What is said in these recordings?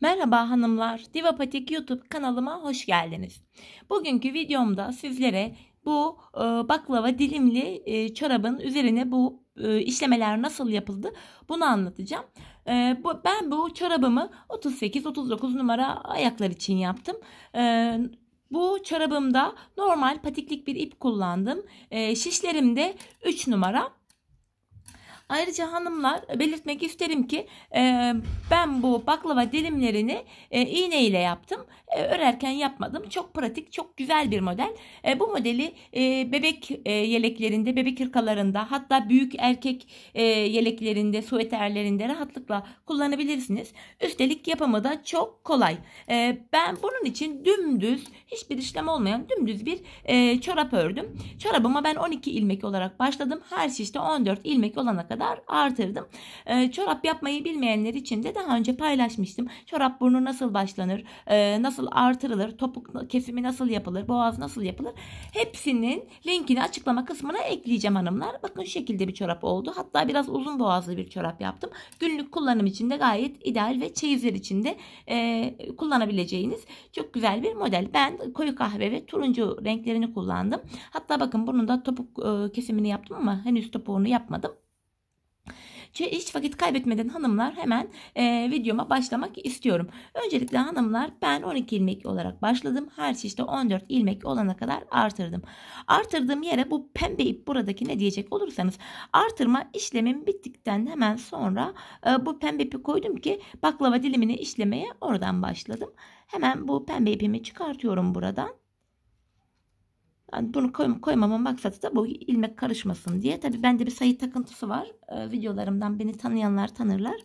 Merhaba hanımlar, Divapatik YouTube kanalıma hoş geldiniz. Bugünkü videomda sizlere bu e, baklava dilimli e, çorabın üzerine bu e, işlemeler nasıl yapıldı bunu anlatacağım. E, bu, ben bu çorabımı 38-39 numara ayaklar için yaptım. E, bu çorabımda normal patiklik bir ip kullandım. E, de 3 numara. Ayrıca hanımlar e, belirtmek isterim ki e, ben bu baklava dilimlerini e, iğne ile yaptım. E, örerken yapmadım. Çok pratik, çok güzel bir model. E, bu modeli e, bebek e, yeleklerinde, bebek hırkalarında hatta büyük erkek e, yeleklerinde, sueterlerinde rahatlıkla kullanabilirsiniz. Üstelik yapımı da çok kolay. E, ben bunun için dümdüz, hiçbir işlem olmayan dümdüz bir e, çorap ördüm. Çorabıma ben 12 ilmek olarak başladım. Her şişte 14 ilmek olana kadar artırdım. E, çorap yapmayı bilmeyenler için de daha önce paylaşmıştım. Çorap burnu nasıl başlanır, e, nasıl nasıl artırılır, topuk kesimi nasıl yapılır, boğaz nasıl yapılır hepsinin linkini açıklama kısmına ekleyeceğim hanımlar. Bakın şu şekilde bir çorap oldu. Hatta biraz uzun boğazlı bir çorap yaptım. Günlük kullanım için de gayet ideal ve çeyizler için de e, kullanabileceğiniz çok güzel bir model. Ben koyu kahve ve turuncu renklerini kullandım. Hatta bakın bunun da topuk e, kesimini yaptım ama henüz topuğunu yapmadım hiç vakit kaybetmeden hanımlar hemen e, videoma başlamak istiyorum. Öncelikle hanımlar ben 12 ilmek olarak başladım. Her şişte 14 ilmek olana kadar artırdım. Artırdığım yere bu pembe ip buradaki ne diyecek olursanız artırma işlemim bittikten hemen sonra e, bu pembe ipi koydum ki baklava dilimini işlemeye oradan başladım. Hemen bu pembe ipimi çıkartıyorum buradan. Yani bunu koy, koymamın maksadı da bu ilmek karışmasın diye. Tabi bende bir sayı takıntısı var. Ee, videolarımdan beni tanıyanlar tanırlar.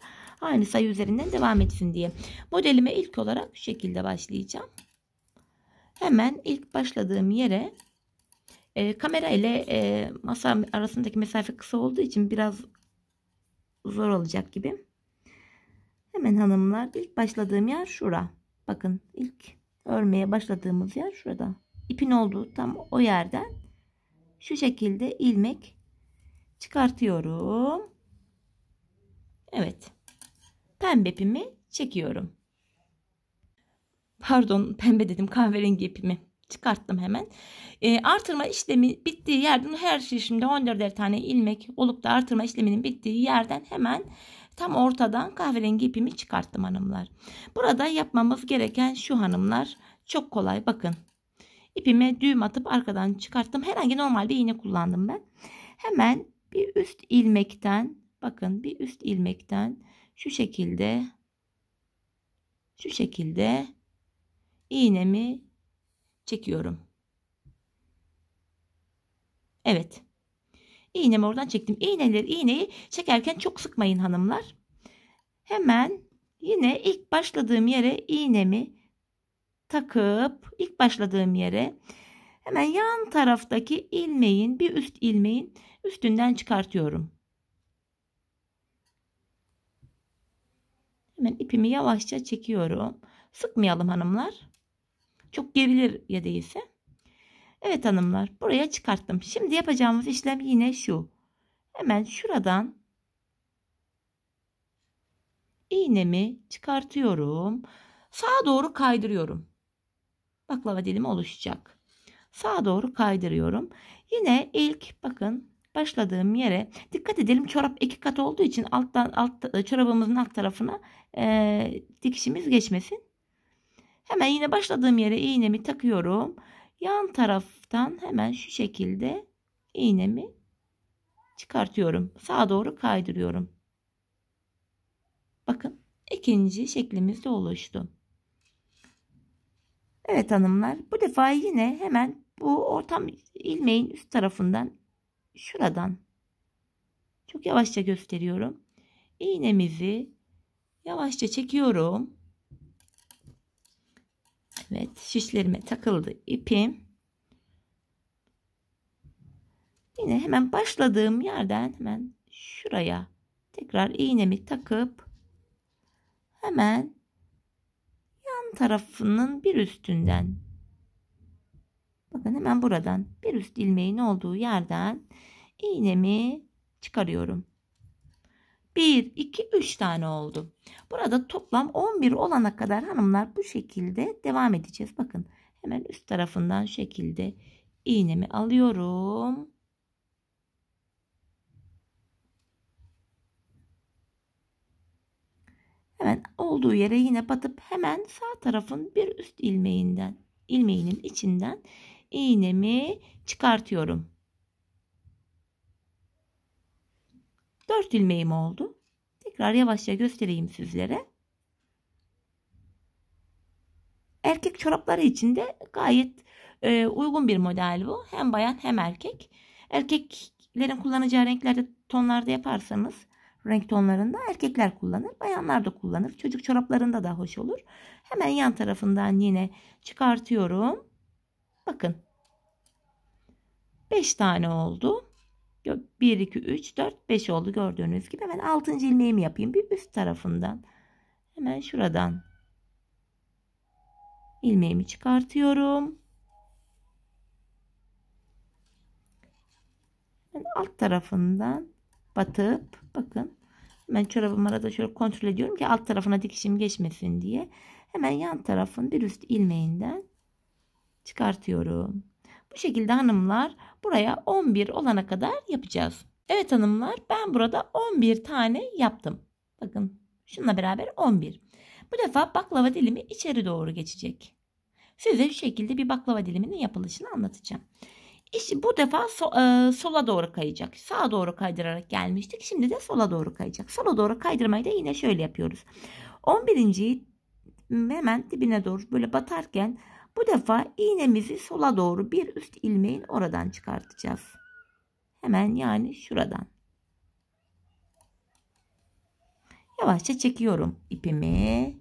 Aynı sayı üzerinden devam etsin diye. Modelime ilk olarak şu şekilde başlayacağım. Hemen ilk başladığım yere e, kamera ile e, masa arasındaki mesafe kısa olduğu için biraz zor olacak gibi. Hemen hanımlar ilk başladığım yer şura. Bakın ilk örmeye başladığımız yer şurada ipin olduğu tam o yerden şu şekilde ilmek çıkartıyorum. Evet. Pembe ipimi çekiyorum. Pardon pembe dedim kahverengi ipimi çıkarttım hemen. E, artırma işlemi bittiği yerden her şey şimdi 14 tane ilmek olup da artırma işleminin bittiği yerden hemen tam ortadan kahverengi ipimi çıkarttım hanımlar. Burada yapmamız gereken şu hanımlar çok kolay bakın ipime düğüm atıp arkadan çıkarttım. Herhangi normal bir iğne kullandım ben. Hemen bir üst ilmekten bakın bir üst ilmekten şu şekilde şu şekilde iğnemi çekiyorum. Evet. İğnemi oradan çektim. İğneleri iğneyi çekerken çok sıkmayın hanımlar. Hemen yine ilk başladığım yere iğnemi takıp ilk başladığım yere hemen yan taraftaki ilmeğin bir üst ilmeğin üstünden çıkartıyorum. Hemen ipimi yavaşça çekiyorum. Sıkmayalım hanımlar. Çok gerilir ya değilse. Evet hanımlar buraya çıkarttım. Şimdi yapacağımız işlem yine şu. Hemen şuradan iğnemi çıkartıyorum. Sağa doğru kaydırıyorum baklava dilimi oluşacak. Sağa doğru kaydırıyorum. Yine ilk bakın başladığım yere dikkat edelim çorap iki kat olduğu için alttan alt e, çorabımızın alt tarafına e, dikişimiz geçmesin. Hemen yine başladığım yere iğnemi takıyorum. Yan taraftan hemen şu şekilde iğnemi çıkartıyorum. Sağa doğru kaydırıyorum. Bakın ikinci şeklimiz de oluştu. Evet hanımlar bu defa yine hemen bu ortam ilmeğin üst tarafından şuradan çok yavaşça gösteriyorum. İğnemizi yavaşça çekiyorum. Evet şişlerime takıldı ipim. Yine hemen başladığım yerden hemen şuraya tekrar iğnemi takıp hemen yan tarafının bir üstünden bakın hemen buradan bir üst ilmeğin olduğu yerden iğnemi çıkarıyorum. 1, 2, 3 tane oldu. Burada toplam 11 olana kadar hanımlar bu şekilde devam edeceğiz. Bakın hemen üst tarafından şekilde iğnemi alıyorum. Hemen olduğu yere yine batıp hemen sağ tarafın bir üst ilmeğinden ilmeğinin içinden iğnemi çıkartıyorum. 4 ilmeğim oldu. Tekrar yavaşça göstereyim sizlere. Erkek çorapları için de gayet e, uygun bir model bu. Hem bayan hem erkek. Erkeklerin kullanacağı renklerde tonlarda yaparsanız renk tonlarında erkekler kullanır. Bayanlar da kullanır. Çocuk çoraplarında da hoş olur. Hemen yan tarafından yine çıkartıyorum. Bakın. 5 tane oldu. 1, 2, 3, 4, 5 oldu gördüğünüz gibi. Hemen 6. ilmeğimi yapayım. Bir üst tarafından. Hemen şuradan. ilmeğimi çıkartıyorum. alt tarafından batıp bakın ben çorabımı arada şöyle kontrol ediyorum ki alt tarafına dikişim geçmesin diye. Hemen yan tarafın bir üst ilmeğinden çıkartıyorum. Bu şekilde hanımlar buraya 11 olana kadar yapacağız. Evet hanımlar ben burada 11 tane yaptım. Bakın şununla beraber 11. Bu defa baklava dilimi içeri doğru geçecek. Size şu şekilde bir baklava diliminin yapılışını anlatacağım. İşte bu defa so, e, sola doğru kayacak. Sağa doğru kaydırarak gelmiştik. Şimdi de sola doğru kayacak. Sola doğru kaydırmayı da yine şöyle yapıyoruz. 11. hemen dibine doğru böyle batarken bu defa iğnemizi sola doğru bir üst ilmeğin oradan çıkartacağız. Hemen yani şuradan. Yavaşça çekiyorum ipimi.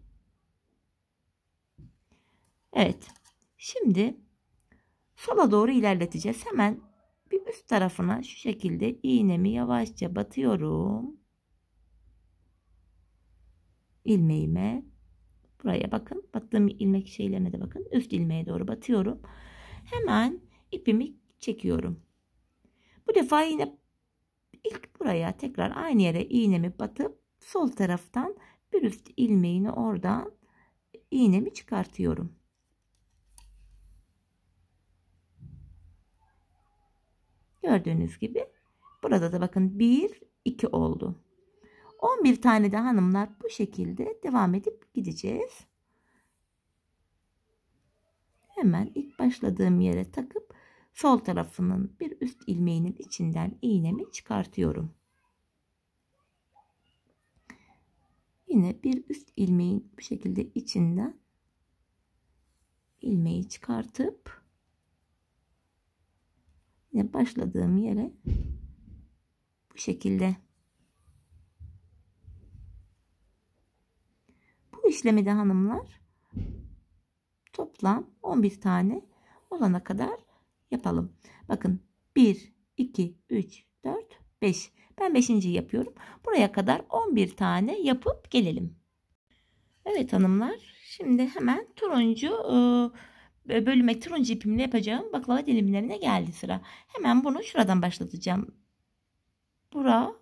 Evet. Şimdi sola doğru ilerleteceğiz. Hemen bir üst tarafına şu şekilde iğnemi yavaşça batıyorum. ilmeğime buraya bakın. Battığım ilmek şeylerine de bakın. Üst ilmeğe doğru batıyorum. Hemen ipimi çekiyorum. Bu defa yine ilk buraya tekrar aynı yere iğnemi batıp sol taraftan bir üst ilmeğini oradan iğnemi çıkartıyorum. Gördüğünüz gibi burada da bakın 1, 2 oldu. 11 tane de hanımlar bu şekilde devam edip gideceğiz. Hemen ilk başladığım yere takıp sol tarafının bir üst ilmeğinin içinden iğnemi çıkartıyorum. Yine bir üst ilmeğin bu şekilde içinden ilmeği çıkartıp Yine başladığım yere bu şekilde. Bu işlemi de hanımlar toplam 11 tane olana kadar yapalım. Bakın 1, 2, 3, 4, 5. Ben 5.yi yapıyorum. Buraya kadar 11 tane yapıp gelelim. Evet hanımlar şimdi hemen turuncu ıı, bölüme turuncu ipimle yapacağım baklava dilimlerine geldi sıra. Hemen bunu şuradan başlatacağım. Bura,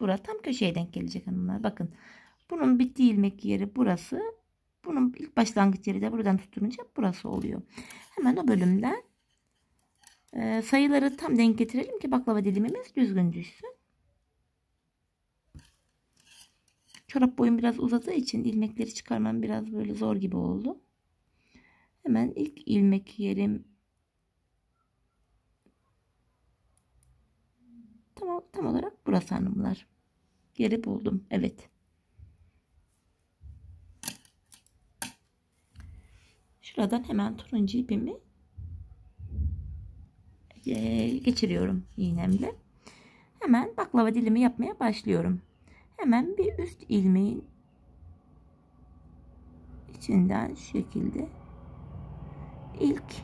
bura tam köşeye denk gelecek hanımlar. Bakın bunun bittiği ilmek yeri burası. Bunun ilk başlangıç yeri de buradan tutturunca burası oluyor. Hemen o bölümden e, sayıları tam denk getirelim ki baklava dilimimiz düzgün düşsün. Çorap boyum biraz uzadığı için ilmekleri çıkarmam biraz böyle zor gibi oldu. Hemen ilk ilmek yerim. Tamam, tam olarak burası hanımlar. Yeri buldum. Evet. Şuradan hemen turuncu ipimi e, geçiriyorum iğnemle. Hemen baklava dilimi yapmaya başlıyorum. Hemen bir üst ilmeğin içinden şu şekilde ilk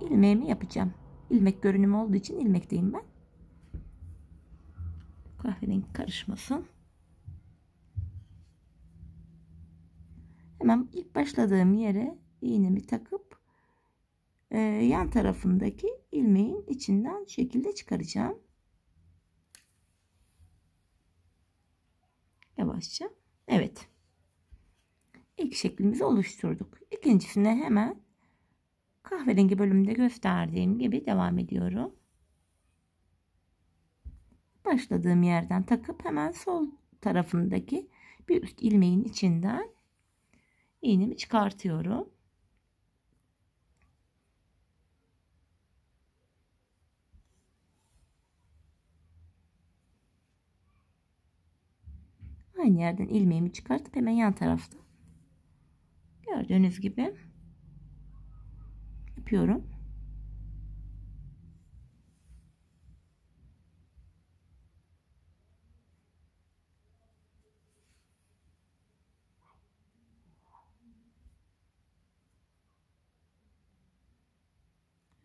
ilmeğimi yapacağım. İlmek görünümü olduğu için ilmekteyim ben. Kahverengi karışmasın. Hemen ilk başladığım yere iğnemi takıp e, yan tarafındaki ilmeğin içinden şekilde çıkaracağım. Yavaşça. Evet ilk şeklimizi oluşturduk. İkincisine hemen kahverengi bölümde gösterdiğim gibi devam ediyorum. Başladığım yerden takıp hemen sol tarafındaki bir üst ilmeğin içinden iğnemi çıkartıyorum. Aynı yerden ilmeğimi çıkartıp hemen yan tarafta Gördüğünüz gibi yapıyorum.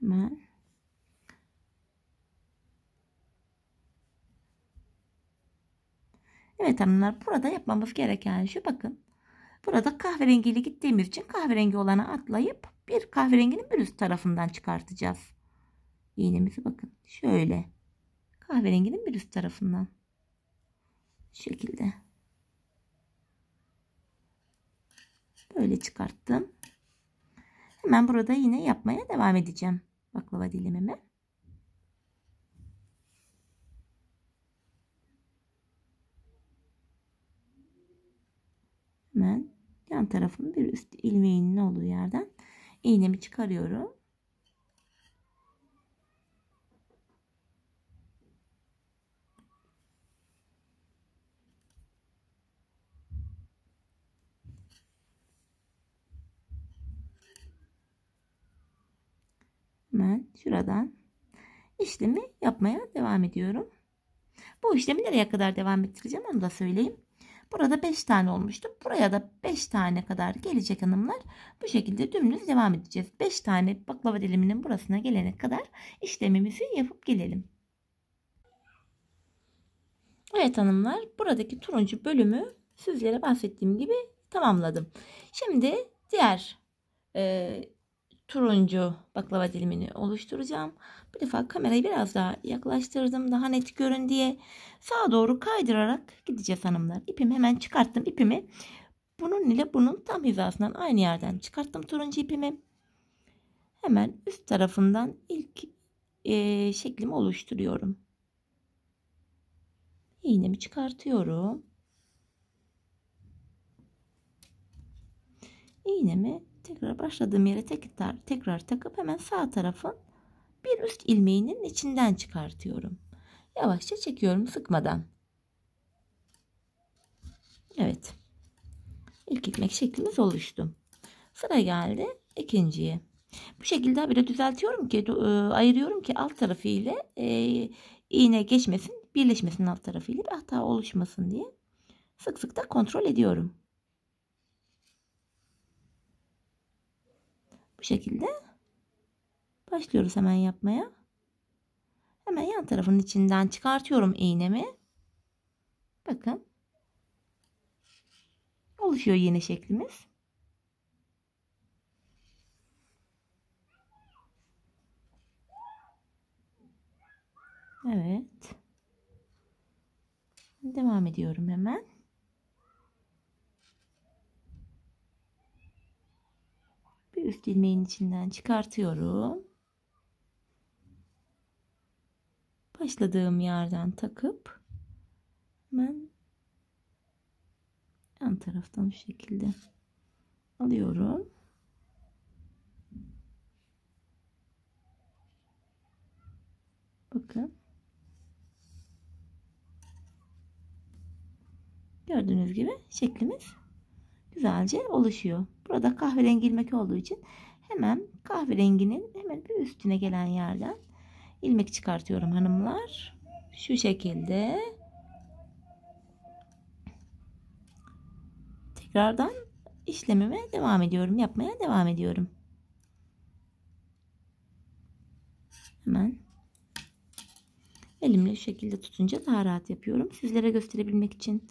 Hemen Evet hanımlar burada yapmamız gereken şu bakın. Burada kahverengiyle gittiğim için kahverengi olanı atlayıp bir kahverenginin bir üst tarafından çıkartacağız. İğnemizi bakın şöyle. Kahverenginin bir üst tarafından. Şu şekilde. Böyle çıkarttım. Hemen burada yine yapmaya devam edeceğim baklava dilimimi. hemen yan tarafın bir üst ilmeğinin olduğu yerden iğnemi çıkarıyorum. Hemen şuradan işlemi yapmaya devam ediyorum. Bu işlemi nereye kadar devam ettireceğim onu da söyleyeyim. Burada 5 tane olmuştu. Buraya da 5 tane kadar gelecek hanımlar. Bu şekilde dümdüz devam edeceğiz. 5 tane baklava diliminin burasına gelene kadar işlemimizi yapıp gelelim. Evet hanımlar buradaki turuncu bölümü sizlere bahsettiğim gibi tamamladım. Şimdi diğer e, turuncu baklava dilimini oluşturacağım. Bir defa kamerayı biraz daha yaklaştırdım. Daha net görün diye. Sağa doğru kaydırarak gideceğiz hanımlar. İpimi hemen çıkarttım ipimi. Bunun ile bunun tam hizasından aynı yerden çıkarttım turuncu ipimi. Hemen üst tarafından ilk e, şeklimi oluşturuyorum. İğnemi çıkartıyorum. İğnemi tekrar başladığım yere tekrar, tekrar takıp hemen sağ tarafın bir üst ilmeğinin içinden çıkartıyorum. Yavaşça çekiyorum sıkmadan. Evet. İlk ilmek şeklimiz oluştu. Sıra geldi ikinciye. Bu şekilde bir de düzeltiyorum ki e, ayırıyorum ki alt tarafı ile e, iğne geçmesin, birleşmesin alt tarafı ile bir hata oluşmasın diye. Sık sık da kontrol ediyorum. Bu şekilde başlıyoruz hemen yapmaya. Hemen yan tarafın içinden çıkartıyorum iğnemi. Bakın. Oluşuyor yeni şeklimiz. Evet. Devam ediyorum hemen. üst ilmeğin içinden çıkartıyorum. Başladığım yerden takıp ben yan taraftan şu şekilde alıyorum. Bakın. Gördüğünüz gibi şeklimiz güzelce oluşuyor. Burada kahverengi ilmek olduğu için hemen kahverenginin hemen bir üstüne gelen yerden ilmek çıkartıyorum hanımlar. Şu şekilde. Tekrardan işlemime devam ediyorum. Yapmaya devam ediyorum. Hemen elimle şu şekilde tutunca daha rahat yapıyorum. Sizlere gösterebilmek için.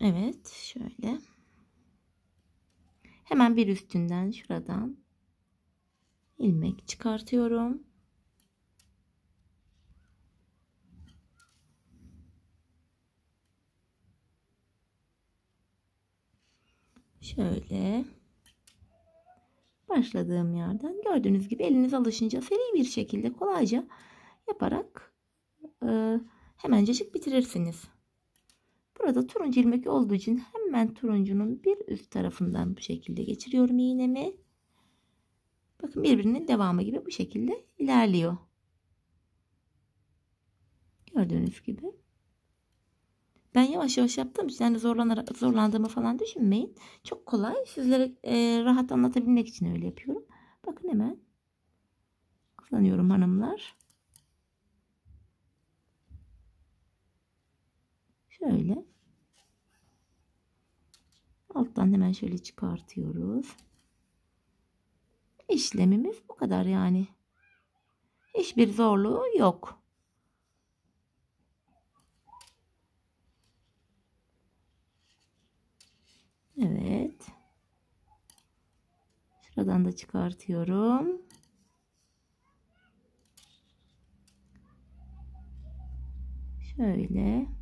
Evet şöyle. Hemen bir üstünden şuradan ilmek çıkartıyorum. Şöyle başladığım yerden gördüğünüz gibi eliniz alışınca seri bir şekilde kolayca yaparak e, hemencecik bitirirsiniz. Burada turuncu ilmek olduğu için hemen turuncunun bir üst tarafından bu şekilde geçiriyorum iğnemi. Bakın birbirinin devamı gibi bu şekilde ilerliyor. Gördüğünüz gibi. Ben yavaş yavaş yaptığım için yani zorlanarak, zorlandığımı falan düşünmeyin. Çok kolay. Sizlere e, rahat anlatabilmek için öyle yapıyorum. Bakın hemen kullanıyorum hanımlar. Şöyle. Alttan hemen şöyle çıkartıyoruz. İşlemimiz bu kadar yani. Hiçbir zorluğu yok. Evet. Şuradan da çıkartıyorum. Şöyle.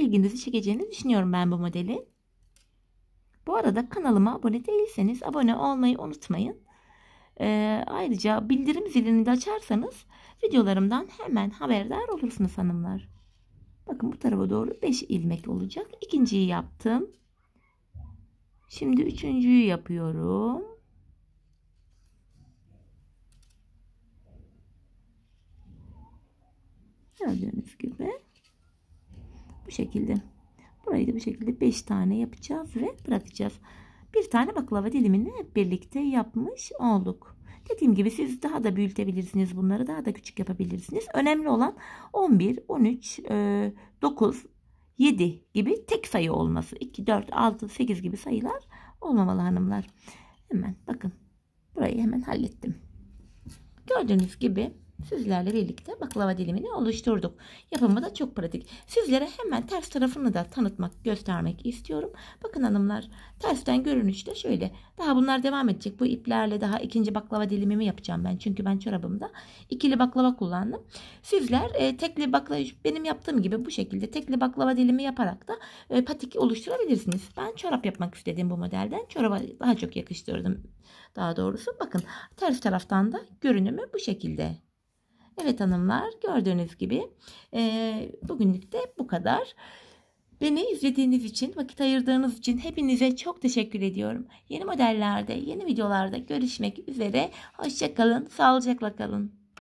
ilginizi çekeceğini düşünüyorum ben bu modeli. Bu arada kanalıma abone değilseniz abone olmayı unutmayın. Ee, ayrıca bildirim zilini de açarsanız videolarımdan hemen haberdar olursunuz hanımlar. Bakın bu tarafa doğru 5 ilmek olacak. İkinciyi yaptım. Şimdi üçüncüyü yapıyorum. Gördüğünüz gibi. Bu şekilde. Burayı da bu şekilde 5 tane yapacağız ve bırakacağız. Bir tane baklava dilimini hep birlikte yapmış olduk. Dediğim gibi siz daha da büyütebilirsiniz bunları. Daha da küçük yapabilirsiniz. Önemli olan 11, 13, 9, 7 gibi tek sayı olması. 2, 4, 6, 8 gibi sayılar olmamalı hanımlar. Hemen bakın. Burayı hemen hallettim. Gördüğünüz gibi Süzlerle birlikte baklava dilimini oluşturduk. Yapımı da çok pratik. Sizlere hemen ters tarafını da tanıtmak, göstermek istiyorum. Bakın hanımlar tersten görünüşte şöyle. Daha bunlar devam edecek. Bu iplerle daha ikinci baklava dilimimi yapacağım ben. Çünkü ben çorabımda ikili baklava kullandım. Sizler e, tekli baklava benim yaptığım gibi bu şekilde tekli baklava dilimi yaparak da e, patik oluşturabilirsiniz. Ben çorap yapmak istediğim bu modelden. Çoraba daha çok yakıştırdım. Daha doğrusu bakın ters taraftan da görünümü bu şekilde. Evet hanımlar gördüğünüz gibi e, bugünlük de bu kadar. Beni izlediğiniz için, vakit ayırdığınız için hepinize çok teşekkür ediyorum. Yeni modellerde, yeni videolarda görüşmek üzere. Hoşçakalın, sağlıcakla kalın.